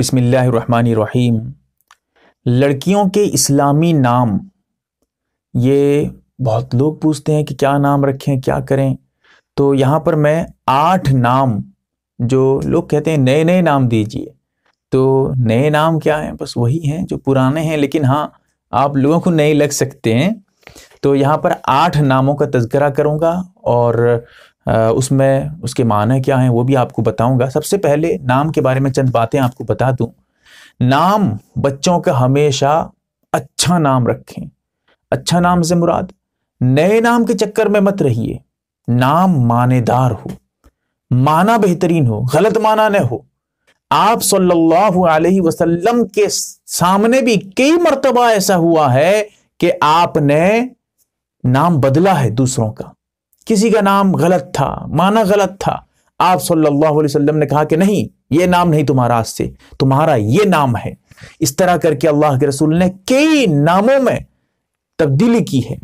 बिसमीम लड़कियों के इस्लामी नाम ये बहुत लोग पूछते हैं कि क्या नाम रखें क्या करें तो यहाँ पर मैं आठ नाम जो लोग कहते हैं नए नए नाम दीजिए तो नए नाम क्या हैं बस वही हैं जो पुराने हैं लेकिन हाँ आप लोगों को नए लग सकते हैं तो यहाँ पर आठ नामों का तस्करा करूँगा और उसमें उसके माने क्या हैं वो भी आपको बताऊंगा सबसे पहले नाम के बारे में चंद बातें आपको बता दूं नाम बच्चों का हमेशा अच्छा नाम रखें अच्छा नाम से मुराद नए नाम के चक्कर में मत रहिए नाम मानेदार हो माना बेहतरीन हो गलत माना न हो आप सल्लल्लाहु अलैहि वसल्लम के सामने भी कई मरतबा ऐसा हुआ है कि आपने नाम बदला है दूसरों का किसी का नाम गलत था माना गलत था आप सल्लल्लाहु अलैहि वसल्लम ने कहा कि नहीं ये नाम नहीं तुम्हारा आज से तुम्हारा ये नाम है इस तरह करके अल्लाह के रसूल ने कई नामों में तब्दीली की है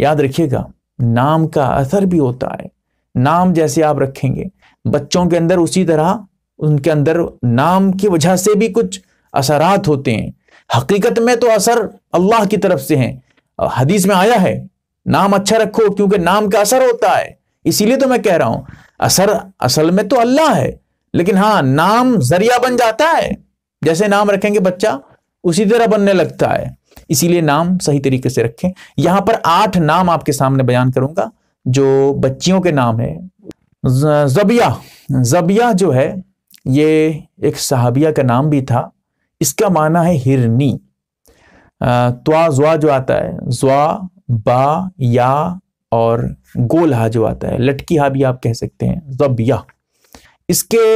याद रखिएगा नाम का असर भी होता है नाम जैसे आप रखेंगे बच्चों के अंदर उसी तरह उनके अंदर नाम की वजह से भी कुछ असरात होते हैं हकीकत में तो असर अल्लाह की तरफ से हैं हदीस में आया है नाम अच्छा रखो क्योंकि नाम का असर होता है इसीलिए तो मैं कह रहा हूं असर असल में तो अल्लाह है लेकिन हाँ नाम जरिया बन जाता है जैसे नाम रखेंगे बच्चा उसी तरह बनने लगता है इसीलिए नाम सही तरीके से रखें यहां पर आठ नाम आपके सामने बयान करूंगा जो बच्चियों के नाम है जबिया जबिया जो है ये एक सहाबिया का नाम भी था इसका माना है हिरनी त्वा जो आता है ज्वा बा या और गोलहा जो आता है लटकी हा भी आप कह सकते हैं जब या इसके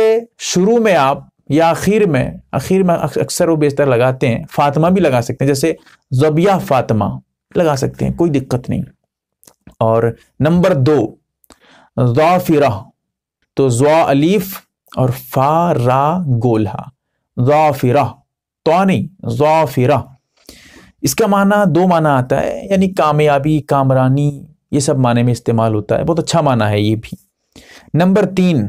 शुरू में आप या आखिर में आखिर में अक्सर वो बेहतर लगाते हैं फातिमा भी लगा सकते हैं जैसे जबिया फातिमा लगा सकते हैं कोई दिक्कत नहीं और नंबर दो ज़ाफिरा तो जवा अलीफ और फा रा गोलहा ज़ाफिरा तो नहीं ज़ाफिरा इसका माना दो माना आता है यानी कामयाबी कामरानी ये सब माने में इस्तेमाल होता है बहुत अच्छा माना है ये भी नंबर तीन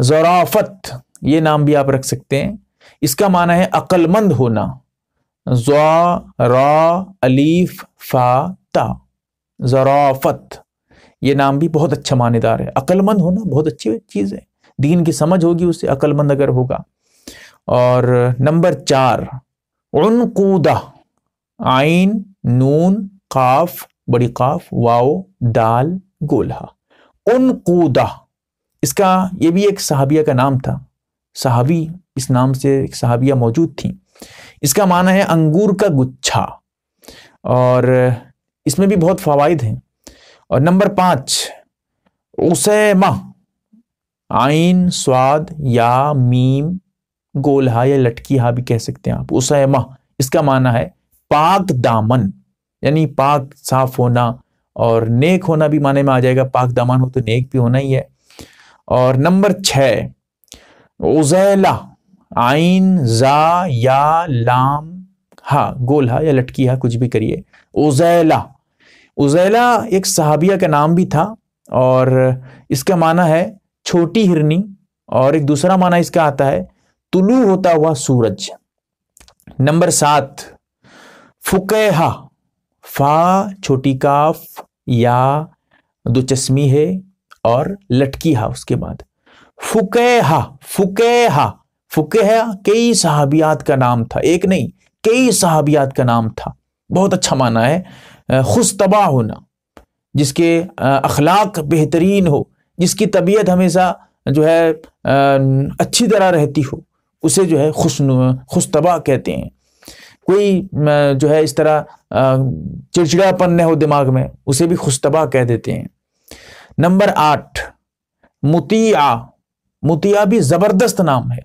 ज़राफत ये नाम भी आप रख सकते हैं इसका माना है अकलमंद होना ज़ा रा अलीफ फा ता ज़राफत ये नाम भी बहुत अच्छा मानेदार है अकलमंद होना बहुत अच्छी चीज़ है दीन की समझ होगी उससे अक्लमंद अगर होगा और नंबर चार उनकूदा आइन नून काफ बड़ी काफ वाओ दाल गोल्हा उन कूदा इसका ये भी एक सहाबिया का नाम था सहाबी इस नाम से एक सहाबिया मौजूद थी इसका माना है अंगूर का गुच्छा और इसमें भी बहुत फवाद हैं और नंबर पाँच उसेमा आइन स्वाद या मीम गोल्हा या लटकी हा भी कह सकते हैं आप उसेमा इसका माना है पाक दामन यानी पाक साफ होना और नेक होना भी माने में आ जाएगा पाक दामन हो तो नेक भी होना ही है और नंबर छ उजैला आइन जा या लाम हा हा या लटकी हा कुछ भी करिए उजैला उजैला एक सहाबिया का नाम भी था और इसका माना है छोटी हिरनी और एक दूसरा माना इसका आता है तुलू होता हुआ सूरज नंबर सात फुकेहा फा छोटी काफ या दो चश्मी है और लटकी हा उसके बाद फुकेहा फुकेहा फुकेहा कई साहबियात का नाम था एक नहीं कई साहबियात का नाम था बहुत अच्छा माना है खुशतबा होना जिसके अखलाक बेहतरीन हो जिसकी तबीयत हमेशा जो है अच्छी तरह रहती हो उसे जो है खुश खुशतबा कहते हैं कोई जो है इस तरह चिड़चिड़ापन हो दिमाग में उसे भी खुशतबा कह देते हैं नंबर आठ मुतिया मुतिया भी ज़बरदस्त नाम है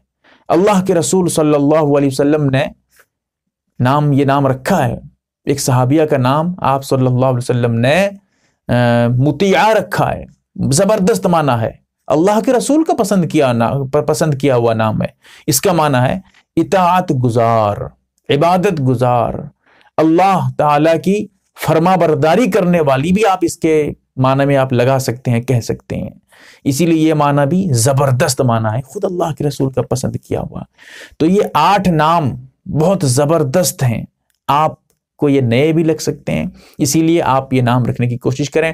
अल्लाह के रसूल सल्लल्लाहु अलैहि वसल्लम ने नाम ये नाम रखा है एक सहाबिया का नाम आप सल्लल्लाहु अलैहि वसल्लम ने मुतिया रखा है ज़बरदस्त माना है अल्लाह के रसूल का पसंद किया ना पसंद किया हुआ नाम है इसका माना है इतात गुजार इबादत गुजार अल्लाह ताला की फरमा बरदारी करने वाली भी आप इसके माना में आप लगा सकते हैं कह सकते हैं इसीलिए ये माना भी ज़बरदस्त माना है खुद अल्लाह के रसूल का पसंद किया हुआ तो ये आठ नाम बहुत ज़बरदस्त हैं आप को ये नए भी लग सकते हैं इसीलिए आप ये नाम रखने की कोशिश करें